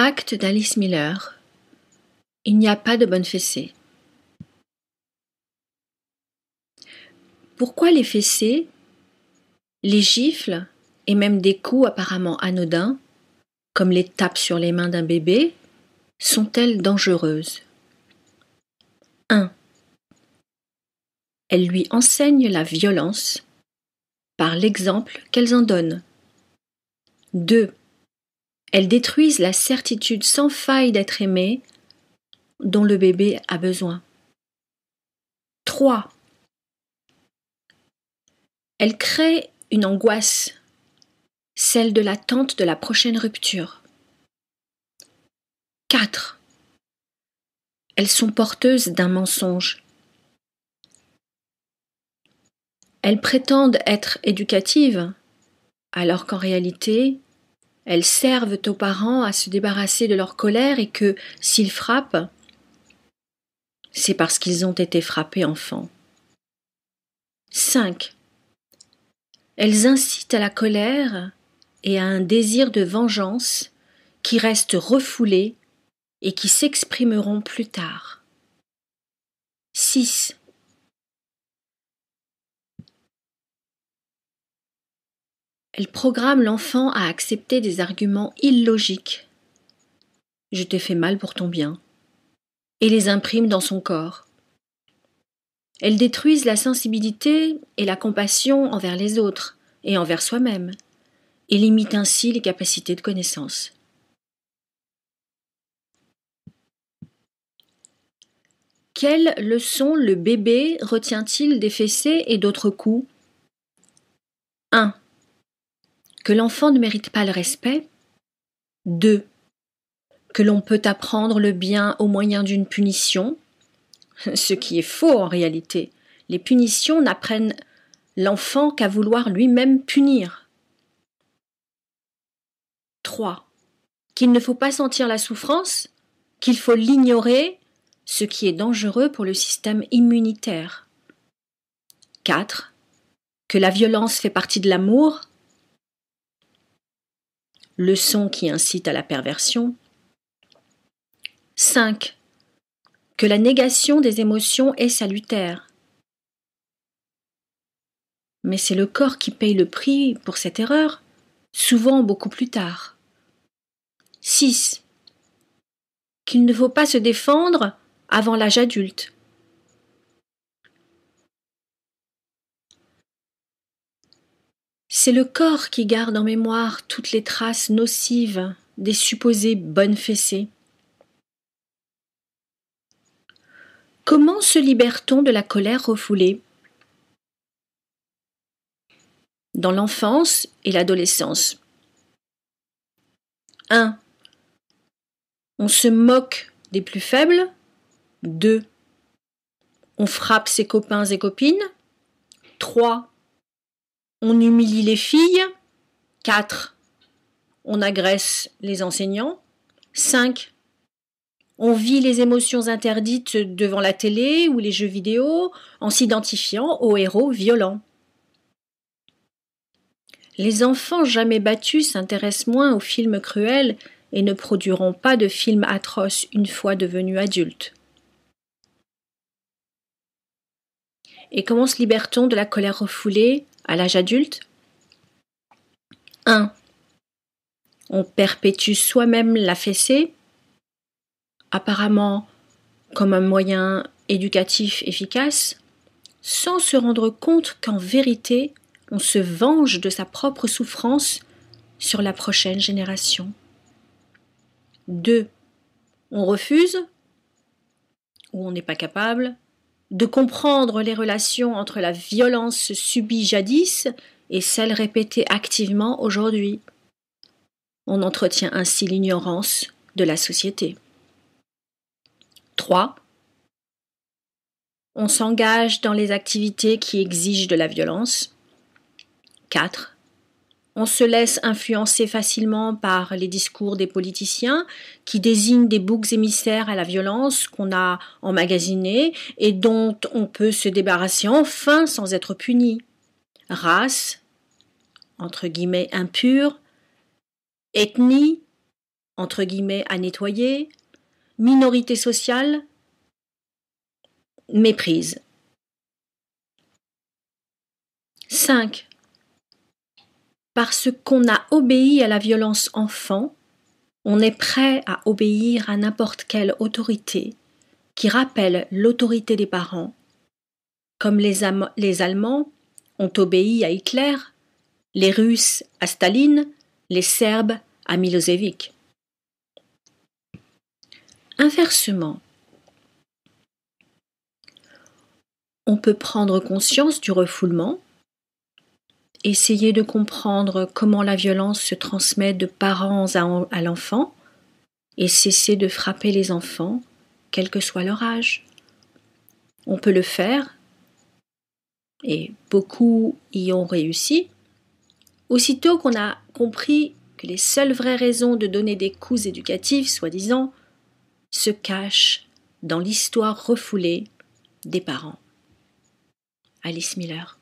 acte d'Alice Miller. Il n'y a pas de bonnes fessées. Pourquoi les fessées, les gifles et même des coups apparemment anodins, comme les tapes sur les mains d'un bébé, sont-elles dangereuses 1. Elles lui enseignent la violence par l'exemple qu'elles en donnent. 2. Elles détruisent la certitude sans faille d'être aimée dont le bébé a besoin. 3. Elles créent une angoisse, celle de l'attente de la prochaine rupture. 4. Elles sont porteuses d'un mensonge. Elles prétendent être éducatives, alors qu'en réalité, elles servent aux parents à se débarrasser de leur colère et que s'ils frappent, c'est parce qu'ils ont été frappés enfants. 5. Elles incitent à la colère et à un désir de vengeance qui reste refoulé et qui s'exprimeront plus tard. 6. Elle programme l'enfant à accepter des arguments illogiques. Je t'ai fait mal pour ton bien. Et les imprime dans son corps. Elles détruisent la sensibilité et la compassion envers les autres et envers soi-même, et limitent ainsi les capacités de connaissance. Quelle leçon le bébé retient-il des fessées et d'autres coups 1 que l'enfant ne mérite pas le respect. 2. Que l'on peut apprendre le bien au moyen d'une punition, ce qui est faux en réalité. Les punitions n'apprennent l'enfant qu'à vouloir lui-même punir. 3. Qu'il ne faut pas sentir la souffrance, qu'il faut l'ignorer, ce qui est dangereux pour le système immunitaire. 4. Que la violence fait partie de l'amour, le son qui incite à la perversion. 5. Que la négation des émotions est salutaire. Mais c'est le corps qui paye le prix pour cette erreur, souvent beaucoup plus tard. 6. Qu'il ne faut pas se défendre avant l'âge adulte. C'est le corps qui garde en mémoire toutes les traces nocives des supposées bonnes fessées. Comment se libère-t-on de la colère refoulée Dans l'enfance et l'adolescence. 1. On se moque des plus faibles. 2. On frappe ses copains et copines. 3. On humilie les filles. 4. On agresse les enseignants. 5. On vit les émotions interdites devant la télé ou les jeux vidéo en s'identifiant aux héros violents. Les enfants jamais battus s'intéressent moins aux films cruels et ne produiront pas de films atroces une fois devenus adultes. Et comment se libère-t-on de la colère refoulée à l'âge adulte 1. On perpétue soi-même la fessée, apparemment comme un moyen éducatif efficace, sans se rendre compte qu'en vérité, on se venge de sa propre souffrance sur la prochaine génération. 2. On refuse, ou on n'est pas capable, de comprendre les relations entre la violence subie jadis et celle répétée activement aujourd'hui. On entretient ainsi l'ignorance de la société. 3. On s'engage dans les activités qui exigent de la violence. 4 on se laisse influencer facilement par les discours des politiciens qui désignent des boucs émissaires à la violence qu'on a emmagasinée et dont on peut se débarrasser enfin sans être puni. Race, entre guillemets impure, ethnie, entre guillemets à nettoyer, minorité sociale, méprise. 5 parce qu'on a obéi à la violence enfant, on est prêt à obéir à n'importe quelle autorité qui rappelle l'autorité des parents. Comme les, Allemands ont obéi à Hitler, les Russes à Staline, les Serbes à Milosevic. Inversement, on peut prendre conscience du refoulement essayer de comprendre comment la violence se transmet de parents à, l'enfant et cesser de frapper les enfants, quel que soit leur âge. On peut le faire, et beaucoup y ont réussi. Aussitôt qu'on a compris que les seules vraies raisons de donner des coups éducatifs, soi-disant, se cachent dans l'histoire refoulée des parents. Alice Miller.